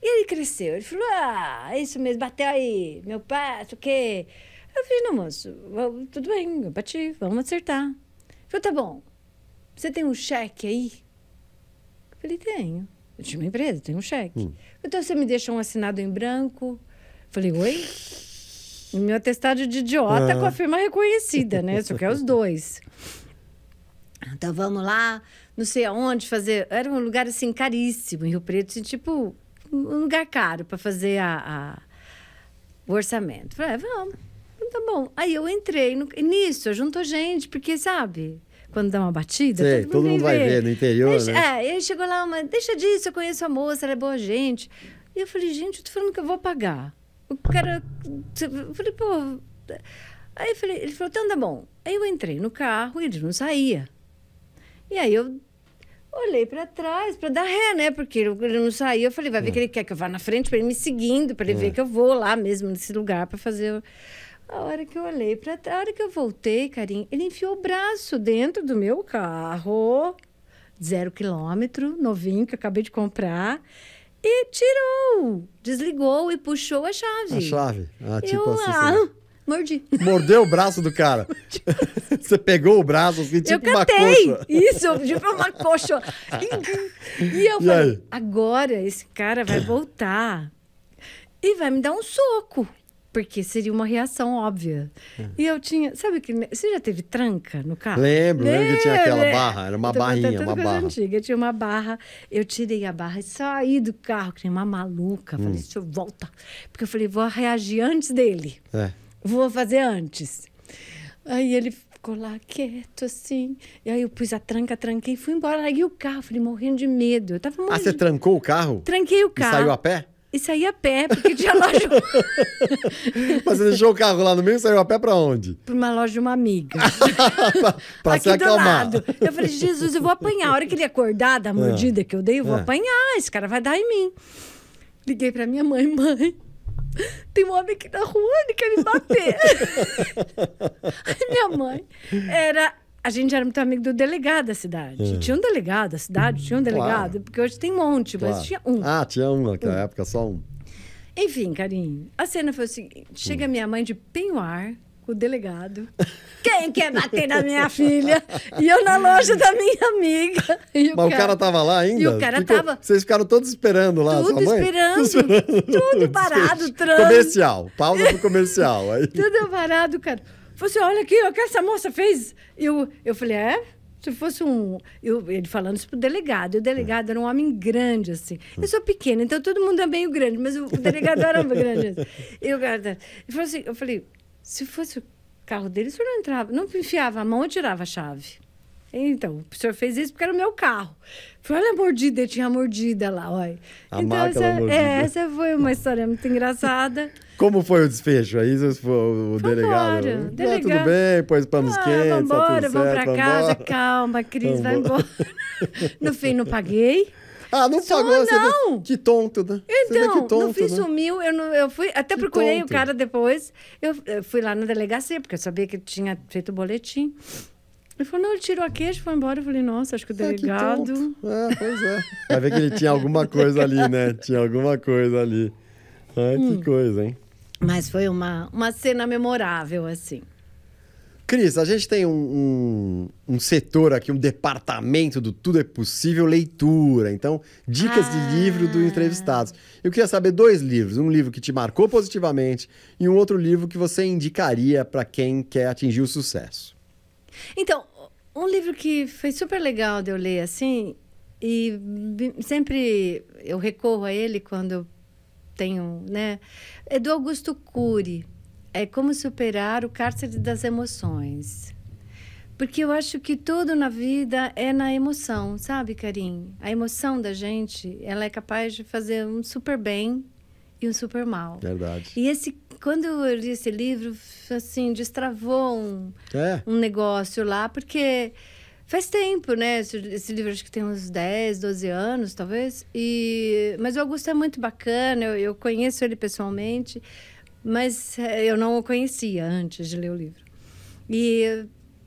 E ele cresceu. Ele falou: Ah, é isso mesmo, bateu aí, meu pai, o quê? Eu falei: Não, moço, tudo bem, eu bati, vamos acertar. Falei, tá bom, você tem um cheque aí? Eu falei, tenho. Eu tinha uma empresa, tenho um cheque. Hum. Então você me deixa um assinado em branco? Eu falei, oi? O meu atestado de idiota ah. com a firma reconhecida, né? Só que é os dois. Então vamos lá, não sei aonde fazer. Era um lugar assim caríssimo em Rio Preto, assim, tipo um lugar caro para fazer a, a, o orçamento. Falei, ah, vamos. Então, tá bom. Aí eu entrei no, nisso, eu juntou gente, porque, sabe, quando dá uma batida, Sei, todo, todo mundo, mundo vai ver. no interior, deixa, né? É, ele aí chegou lá uma, deixa disso, eu conheço a moça, ela é boa gente. E eu falei, gente, eu tô falando que eu vou pagar. O cara, eu falei, pô... Aí falei, ele falou, então tá bom. Aí eu entrei no carro e ele não saía. E aí eu olhei para trás para dar ré, né? Porque ele não saía. Eu falei, vai ver é. que ele quer que eu vá na frente para ele me seguindo, para ele é. ver que eu vou lá mesmo nesse lugar para fazer. A hora que eu olhei para trás, a hora que eu voltei, carinho, ele enfiou o braço dentro do meu carro, zero quilômetro, novinho, que eu acabei de comprar, e tirou, desligou e puxou a chave. A chave? Ah, tipo eu, assim. Ah, mordi. Mordeu o braço do cara. Você pegou o braço, assim, tipo eu catei. uma coxa. Isso, tipo uma coxa. E eu e falei, aí? agora esse cara vai voltar e vai me dar um soco. Porque seria uma reação óbvia. É. E eu tinha. Sabe que. Você já teve tranca no carro? Lembro, lembro, lembro que tinha aquela barra. Era uma então, tá barrinha, uma barra. Antiga. Eu tinha uma barra, eu tirei a barra e saí do carro, que nem uma maluca. Hum. Falei, senhor, volta. Porque eu falei, vou reagir antes dele. É. Vou fazer antes. Aí ele ficou lá quieto, assim. E aí eu pus a tranca, tranquei, fui embora, larguei o carro. Falei, morrendo de medo. Eu tava morrendo. Ah, você trancou o carro? Tranquei o carro. E saiu a pé? E saí a pé, porque tinha loja. Mas você deixou o carro lá no meio e saiu a pé pra onde? Pra uma loja de uma amiga. pra pra Aqui se acalmar. Eu falei, Jesus, eu vou apanhar. A hora que ele acordar da é. mordida é. que eu dei, eu vou é. apanhar. Esse cara vai dar em mim. Liguei pra minha mãe, mãe. Tem um homem aqui na rua, ele quer me bater. Aí minha mãe era a gente era muito amigo do delegado da cidade. É. Tinha um delegado da cidade, tinha um delegado, claro. porque hoje tem um monte, claro. mas tinha um. Ah, tinha um naquela um. época, só um. Enfim, Carinho, a cena foi o seguinte: chega hum. minha mãe de penhoar, com o delegado. Quem quer bater na minha filha? E eu na loja da minha amiga. E o Mas cara... o cara tava lá ainda? E o cara Ficou... tava. Vocês ficaram todos esperando lá, Tudo esperando, esperando. Tudo parado, trânsito. Comercial. Pausa pro comercial. Aí... Tudo parado, cara. Falou assim, olha aqui, o que essa moça fez? Eu, eu falei, é? Se fosse um. Eu, ele falando isso o delegado. E o delegado era um homem grande, assim. Eu sou pequena, então todo mundo é meio grande, mas o, o delegado era grande. Assim. Eu, tá, ele falou assim, eu falei, se fosse o carro dele, o senhor não entrava, não enfiava a mão ou tirava a chave. Então, o senhor fez isso porque era o meu carro. Foi olha a mordida, eu tinha mordida lá, olha. A então, marca essa, é, mordida. É, essa foi uma história muito engraçada. Como foi o desfecho? Aí o, o delegado. Embora, delegado. tudo bem, pôs panos ah, quentes. Vamos embora, vamos pra casa, calma, Cris, vai embora. no fim, não paguei. Ah, não Só pagou. Não. Vê, que tonto, né? Então, que tonto, no fim né? sumiu. Eu, não, eu fui, até que procurei tonto. o cara depois. Eu, eu, fui lá na delegacia, porque eu sabia que tinha feito o boletim. Ele falou, não, ele tirou a queixa, foi embora. Eu falei, nossa, acho que o delegado... Ah, é, pois é. Vai ver que ele tinha alguma coisa ali, né? Tinha alguma coisa ali. Ai, hum. que coisa, hein? Mas foi uma, uma cena memorável, assim. Cris, a gente tem um, um, um, setor aqui, um departamento do Tudo é Possível Leitura. Então, dicas ah. de livro do ah. entrevistados. Eu queria saber dois livros. Um livro que te marcou positivamente e um outro livro que você indicaria para quem quer atingir o sucesso. Então, um livro que foi super legal de eu ler assim, e sempre eu recorro a ele quando tenho, né? É do Augusto Cury. É como superar o cárcere das emoções. Porque eu acho que tudo na vida é na emoção, sabe, Karim? A emoção da gente, ela é capaz de fazer um super bem e um super mal. Verdade. E esse quando eu li esse livro, assim, destravou um, é. um negócio lá, porque faz tempo, né? Esse, esse, livro acho que tem uns 10, 12 anos, talvez. E, mas o Augusto é muito bacana, eu, eu conheço ele pessoalmente, mas eh, eu não o conhecia antes de ler o livro. E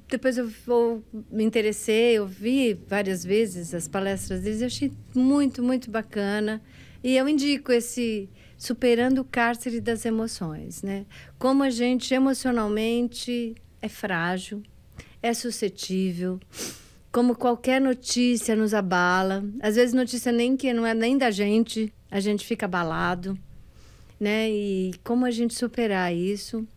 depois eu, vou me interessei, eu vi várias vezes as palestras dele. eu achei muito, muito bacana. E eu indico esse Superando o Cárcere das Emoções, né? Como a gente emocionalmente é frágil, é suscetível, como qualquer notícia nos abala. Às vezes notícia nem que não é nem da gente, a gente fica abalado, né? E como a gente superar isso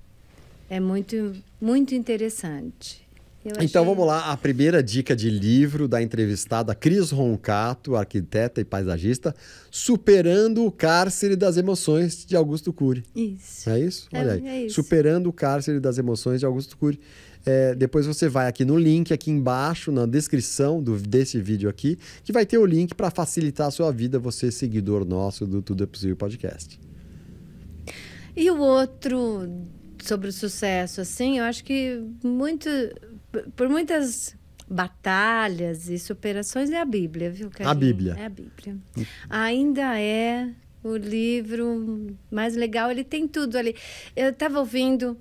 é muito muito interessante. Então, achei... Então vamos lá, a primeira dica de livro da entrevistada Cris Roncato, arquiteta e paisagista, Superando o Cárcere das Emoções de Augusto Cury. Isso. É isso? É, Olha é, aí. É isso. Superando o Cárcere das Emoções de Augusto Cury. É, depois você vai aqui no link, aqui embaixo, na descrição do, desse vídeo aqui, que vai ter o link para facilitar a sua vida, você seguidor nosso do Tudo é Possível Podcast. E o outro sobre o sucesso, assim, eu acho que muito por muitas batalhas e superações é a Bíblia, viu, Carinho? A Bíblia. É a Bíblia. Ainda é o livro mais legal, ele tem tudo ali. Eu estava ouvindo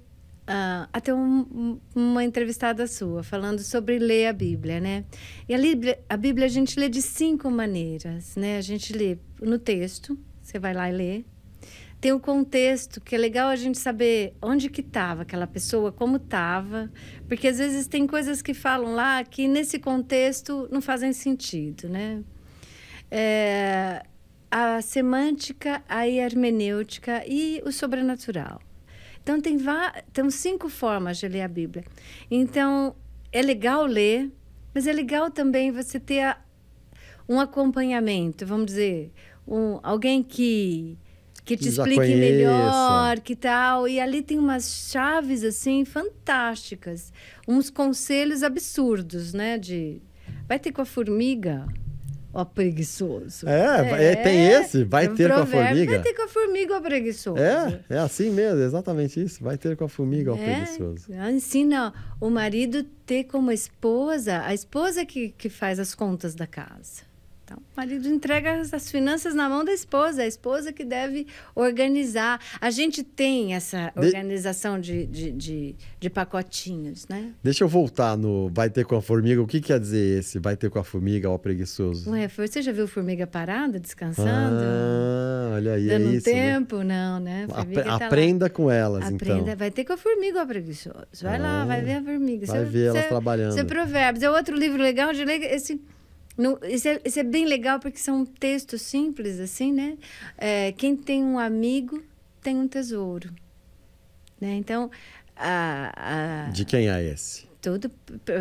Uh, até um, uma entrevistada sua falando sobre ler a Bíblia, né? E a Bíblia, a Bíblia a gente lê de cinco maneiras, né? A gente lê no texto, você vai lá e lê tem o contexto, que é legal a gente saber onde que estava aquela pessoa, como estava, porque às vezes tem coisas que falam lá que nesse contexto não fazem sentido, né? É, a semântica, a hermenêutica e o sobrenatural. Então tem tem cinco formas de ler a Bíblia. Então é legal ler, mas é legal também você ter a, um acompanhamento, vamos dizer, um, alguém que que te explique conheça. melhor, que tal. E ali tem umas chaves, assim, fantásticas. Uns conselhos absurdos, né? De vai ter com a formiga. Ó, preguiçoso. É, é, é tem esse, vai é ter com a formiga. Vai ter com a formiga, ó, preguiçoso. É, é assim mesmo, exatamente isso. Vai ter com a formiga, ó, é, preguiçoso. Ah, ensina o marido ter como esposa, a esposa que, que faz as contas da casa. Então, o marido entrega as finanças na mão da esposa, a esposa que deve organizar. A gente tem essa organização de, de, de, de pacotinhos, né? Deixa eu voltar no vai ter com a formiga. O que quer dizer esse vai ter com a formiga, ó preguiçoso? Ué, você já viu formiga parada, descansando? Ah, olha aí, é Dando é isso, né? tempo? Né? Não, né? A, tá aprenda lá. com elas, então. aprenda. então. Vai ter com a formiga, ó preguiçoso. Vai ah, lá, vai ver a formiga. Vai você, é ver elas você, é trabalhando. é Provérbios. É outro livro legal de ler esse... No, isso, é, isso, é, bem legal porque são textos simples, assim, né? É, quem tem um amigo tem um tesouro. Né? Então, a, a... De quem é esse? tudo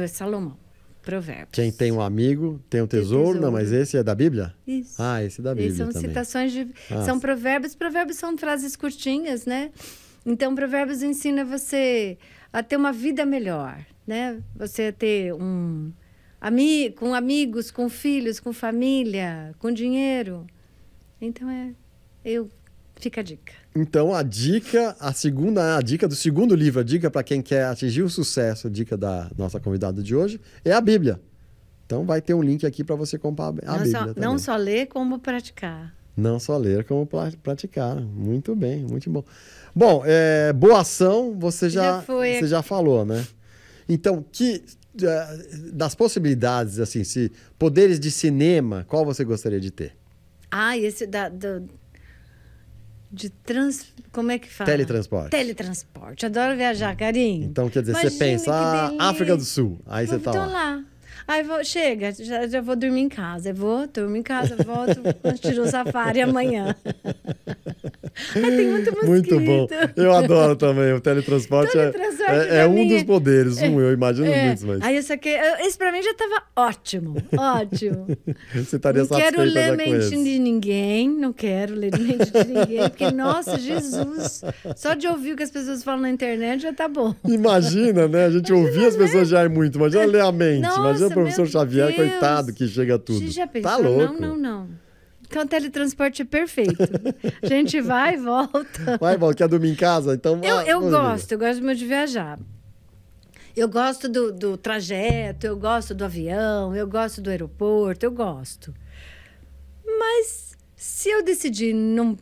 Salomão, Provérbios. Quem tem um amigo tem um tesouro. tesouro. Não, mas esse é da Bíblia? Isso. Ah, esse é da Bíblia são também. citações de... Ah. São provérbios. Provérbios são frases curtinhas, né? Então, provérbios ensina você a ter uma vida melhor, né? Você a ter um ami com amigos, com filhos, com família, com dinheiro. Então é, eu fica a dica. Então a dica, a segunda, a dica do segundo livro, a dica para quem quer atingir o sucesso, a dica da nossa convidada de hoje é a Bíblia. Então vai ter um link aqui para você comprar a não Bíblia. Só, não só ler como praticar. Não só ler, como praticar. Muito bem, muito bom. Bom, é, boa ação, você já, já você já falou, né? Então, que eh, das possibilidades, assim, se poderes de cinema, qual você gostaria de ter? Ah, esse da, do, de trans, como é que fala? Teletransporte. Teletransporte. Adoro viajar, carinho. Então quer dizer, Imagina você pensa, ah, África do Sul, aí Mas você tá então lá. lá. Aí vou, chega, já, já vou dormir em casa. Eu vou, durmo em casa, volto, tiro o safari amanhã. tem muito mosquito. Muito bom. Eu adoro também. O teletransporte, é- teletransporte é, é, é um dos é- poderes. É. Um, eu imagino é. muitos, mas... Aí esse aqui, isso pra mim já tava ótimo, ótimo. Você estaria não quero ler mente de ninguém, não quero ler mente de ninguém, porque, nossa, Jesus, só de ouvir o que as pessoas falam na internet já tá bom. Imagina, né? A gente ouvir as pessoas já é muito, mas né? ler a mente, nossa, imagina professor Xavier, Deus. coitado, que chega tudo. já tá pensou? Tá louco. Não, não, não. Então, teletransporte é perfeito. A gente vai e volta. Vai, volta. Quer dormir em casa? Então, eu, eu gosto, eu gosto muito de viajar. Eu gosto do, do trajeto, eu gosto do avião, eu gosto do aeroporto, eu gosto. Mas se eu decidir não,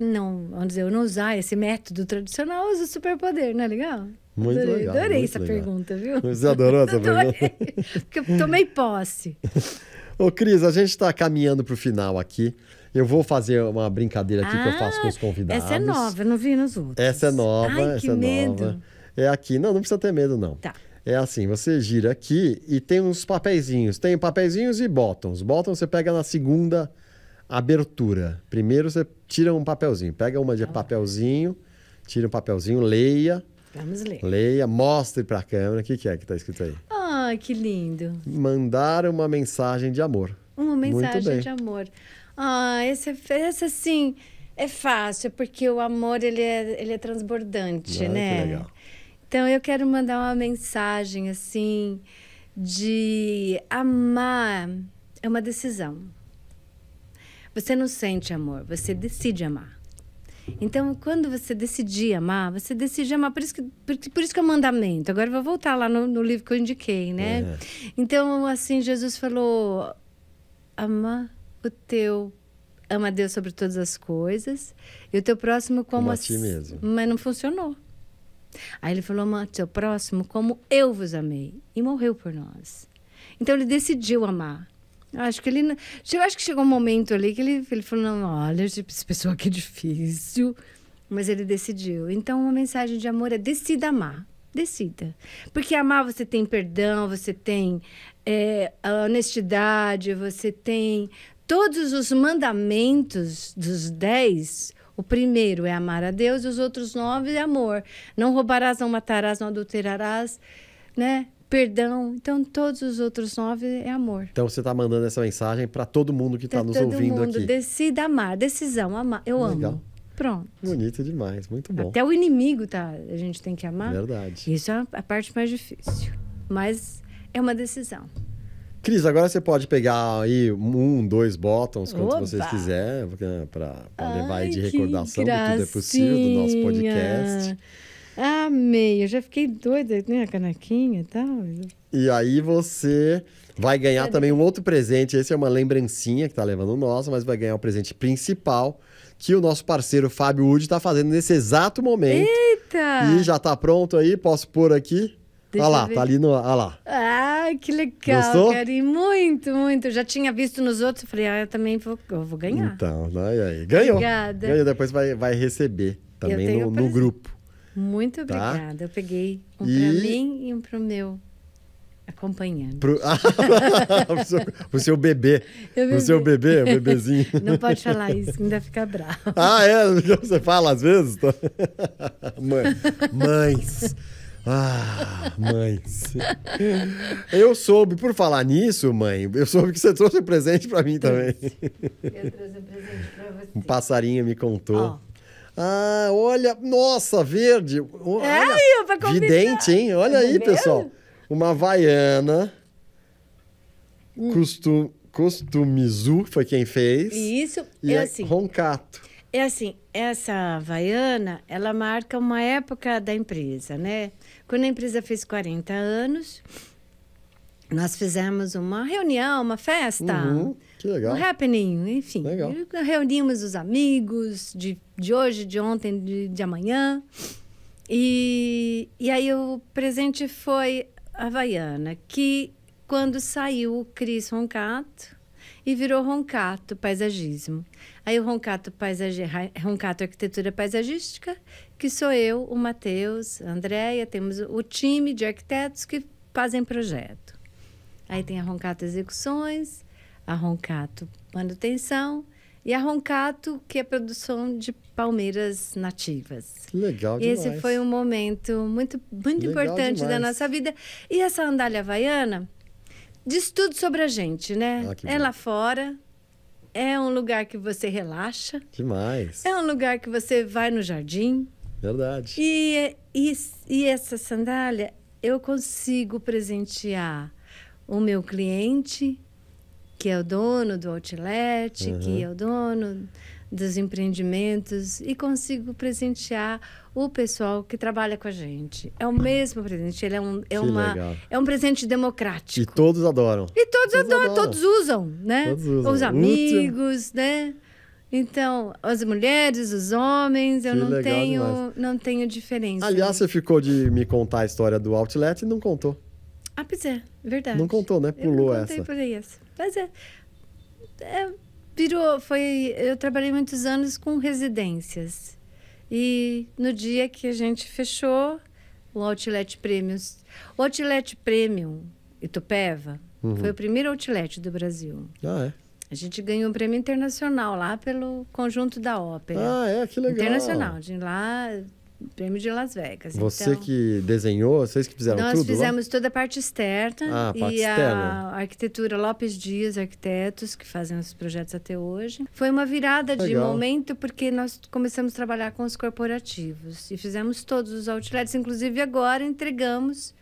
não, vamos dizer, eu não usar esse método tradicional, eu uso superpoder, não é legal? Muito adorei, legal. Adorei muito essa legal. pergunta, viu? Você adorou essa pergunta? Porque eu tomei posse. Ô, Cris, a gente está caminhando para o final aqui. Eu vou fazer uma brincadeira aqui ah, que eu faço com ah, os convidados. Essa é nova, não vi nos outros. Essa é nova, Ai, essa que é medo. nova. É aqui. Não, não precisa ter medo, não. Tá. É assim, você gira aqui e tem uns papeizinhos. Tem papeizinhos e bottoms. botão você pega na segunda abertura. Primeiro você tira um papelzinho, pega uma de tá papelzinho, tira um papelzinho, leia. Vamos ler. Leia, mostre para a câmera o que, que é que está escrito aí. Ai, ah, que lindo. Mandar uma mensagem de amor. Uma mensagem de amor. Ah, esse, esse assim é fácil, é porque o amor ele é, ele é transbordante, Ai, né? Que legal. Então eu quero mandar uma mensagem assim de amar é uma decisão. Você não sente amor, você decide amar. Então, quando você decidir amar, você decide amar. Por isso que, por, por isso que é o mandamento. Agora, vou voltar lá no, no livro que eu indiquei, né? É. Então, assim, Jesus falou: ama o teu ama Deus sobre todas as coisas e o teu próximo como, como a ti mesmo. Mas não funcionou. Aí ele falou: ama teu próximo como eu vos amei e morreu por nós. Então ele decidiu amar. Acho que ele. Eu acho que chegou um momento ali que ele, ele falou: não, olha, esse pessoal aqui é difícil. Mas ele decidiu. Então, uma mensagem de amor é decida amar. Decida. Porque amar você tem perdão, você tem é, honestidade, você tem todos os mandamentos dos dez. O primeiro é amar a Deus, os outros nove é amor. Não roubarás, não matarás, não adulterarás, né? perdão. Então, todos os outros nove é amor. Então, você está mandando essa mensagem para todo mundo que está nos ouvindo mundo. aqui. Decida amar, decisão, amar. Eu Legal. amo. Pronto. Bonito demais, muito bom. Até o inimigo tá, a gente tem que amar. Verdade. Isso é a parte mais difícil, mas é uma decisão. Cris, agora você pode pegar aí um, dois botões quanto Opa. vocês quiser, para levar aí de recordação, do que tudo é possível do nosso podcast. Amei, eu já fiquei doida, né? A canequinha e tal. E aí você vai ganhar Cadê? também um outro presente. Esse é uma lembrancinha que tá levando nosso, mas vai ganhar o um presente principal que o nosso parceiro Fábio Wood está fazendo nesse exato momento. Eita! E já está pronto aí, posso pôr aqui? Deixa olha lá, tá ali no. Olha lá. Ah, que legal, Gostou? Gary. Muito, muito. já tinha visto nos outros. Eu falei, ah, eu também vou, eu vou ganhar. Então, aí, aí. Ganhou. Obrigada. Ganhou, depois vai, vai receber também no, no grupo. Muito tá. obrigada. Tá? Eu peguei um e... para mim e um para o meu acompanhando. Pro... o, seu, o seu bebê. bebê. O seu bebê, o bebezinho. Não pode falar isso, ainda fica bravo. Ah, é? Você fala às vezes? Mãe. Mães. Ah, mães. Eu soube, por falar nisso, mãe, eu soube que você trouxe um presente para mim também. Eu trouxe um presente para você. Um passarinho me contou. Oh. Ah, olha, nossa, verde. É olha, é, aí, pra combinar. Vidente, hein? Olha aí, pessoal. Uma vaiana. Hum. Costum, costumizu foi quem fez. Isso, e é, é assim. Roncato. É assim, essa vaiana, ela marca uma época da empresa, né? Quando a empresa fez 40 anos, nós fizemos uma reunião, uma festa. Uhum. Que legal. Um happening, enfim. Legal. Reunimos os amigos de, de hoje, de ontem, de, de amanhã. E, e aí o presente foi a Havaiana, que quando saiu o Cris Roncato e virou Roncato Paisagismo. Aí o Roncato, paisagi... Roncato Arquitetura Paisagística, que sou eu, o Matheus, a Andréia, temos o time de arquitetos que fazem projeto. Aí tem a Roncato Execuções, a Roncato Manutenção e a Roncato, que é produção de palmeiras nativas. Legal demais. Esse foi um momento muito, muito importante demais. da nossa vida. E essa andalha havaiana diz tudo sobre a gente, né? Ah, é bom. lá fora, é um lugar que você relaxa. Demais. É um lugar que você vai no jardim. Verdade. E, e, e essa sandália eu consigo presentear o meu cliente que é o dono do outlet, uhum. que é o dono dos empreendimentos e consigo presentear o pessoal que trabalha com a gente. É o mesmo presente, ele é um, é uma, é um presente democrático. E todos adoram. E todos, todos adoram, adoram, todos usam, né? Todos usam. Os amigos, Útil. né? Então, as mulheres, os homens, eu que não tenho, demais. não tenho diferença. Aliás, né? você ficou de me contar a história do outlet e não contou. Ah, pois é, verdade. Não contou, né? Pulou eu contei, essa. Pulei essa. Mas é, é, Virou, foi. Eu trabalhei muitos anos com residências. E no dia que a gente fechou o Outlet Prêmios. O Outlet Premium Itupeva uhum. foi o primeiro outlet do Brasil. Ah, é? A gente ganhou um prêmio internacional lá pelo conjunto da ópera. Ah, é? Que legal. Internacional. De lá Prêmio de Las Vegas. Você então, que desenhou, vocês que fizeram nós tudo? Nós fizemos lá? toda a parte externa ah, a parte e externa. a arquitetura Lopes Dias Arquitetos, que fazem os projetos até hoje. Foi uma virada Legal. de momento porque nós começamos a trabalhar com os corporativos e fizemos todos os outlets, inclusive agora entregamos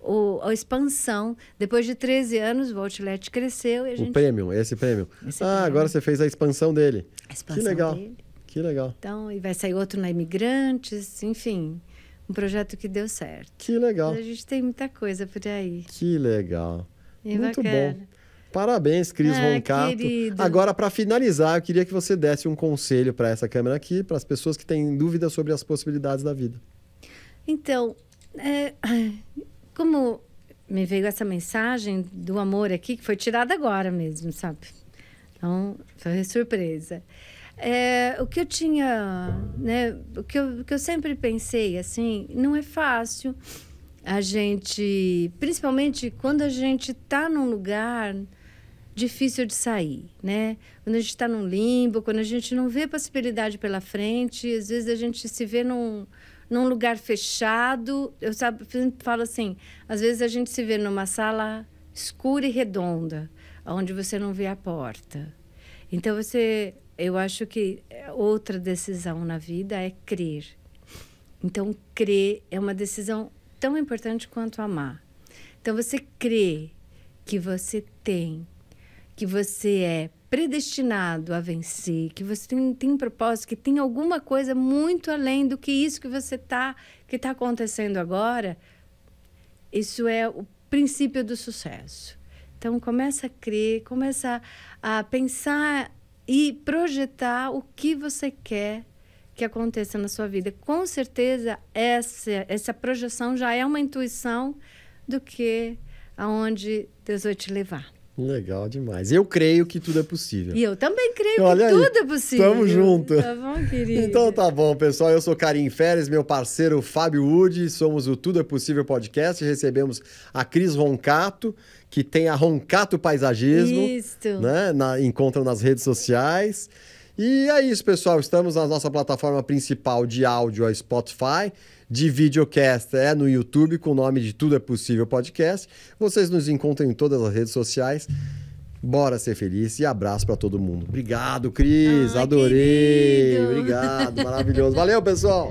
o, a expansão. Depois de 13 anos, o Outlet cresceu e a gente... O prêmio, esse prêmio. Esse ah, prêmio. agora você fez a expansão dele. A expansão que legal. Dele. Que legal. Então, e vai sair outro na Imigrantes, enfim, um projeto que deu certo. Que legal. Mas a gente tem muita coisa por aí. Que legal. E é Muito bacana. bom. Parabéns, Cris ah, Roncato. Querido. Agora, para finalizar, eu queria que você desse um conselho para essa câmera aqui, para as pessoas que têm dúvidas sobre as possibilidades da vida. Então, é, como me veio essa mensagem do amor aqui, que foi tirada agora mesmo, sabe? Então, foi surpresa. É, o que eu tinha, né, o que eu, o que eu sempre pensei, assim, não é fácil a gente, principalmente quando a gente está num lugar difícil de sair, né? Quando a gente está num limbo, quando a gente não vê possibilidade pela frente, às vezes a gente se vê num, num lugar fechado. Eu sabe, falo assim, às vezes a gente se vê numa sala escura e redonda, onde você não vê a porta. Então você eu acho que é, outra decisão na vida é crer. Então, crer é uma decisão tão importante quanto amar. Então, você crê que você tem, que você é predestinado a vencer, que você tem, tem um propósito, que tem alguma coisa muito além do que isso que você está que está acontecendo agora. Isso é o princípio do sucesso. Então começa a crer, começa a pensar e projetar o que você quer que aconteça na sua vida. Com certeza, essa, essa projeção já é uma intuição do que aonde Deus vai te levar. Legal demais. Eu creio que tudo é possível. E eu também creio Olha que aí, tudo é possível. Tamo junto. Tá bom, querido? Então tá bom, pessoal. Eu sou Karim Feres, meu parceiro Fábio Wood. Somos o Tudo é Possível podcast. Recebemos a Cris Roncato, que tem a Roncato Paisagismo. Isso. Né? Na, nas redes sociais. E é isso, pessoal. Estamos na nossa plataforma principal de áudio, a Spotify de videocast é no YouTube com o nome de Tudo é Possível Podcast. Vocês nos encontram em todas as redes sociais. Bora ser feliz e abraço para todo mundo. Obrigado, Cris. Ai, Adorei. Querido. Obrigado. Maravilhoso. Valeu, pessoal.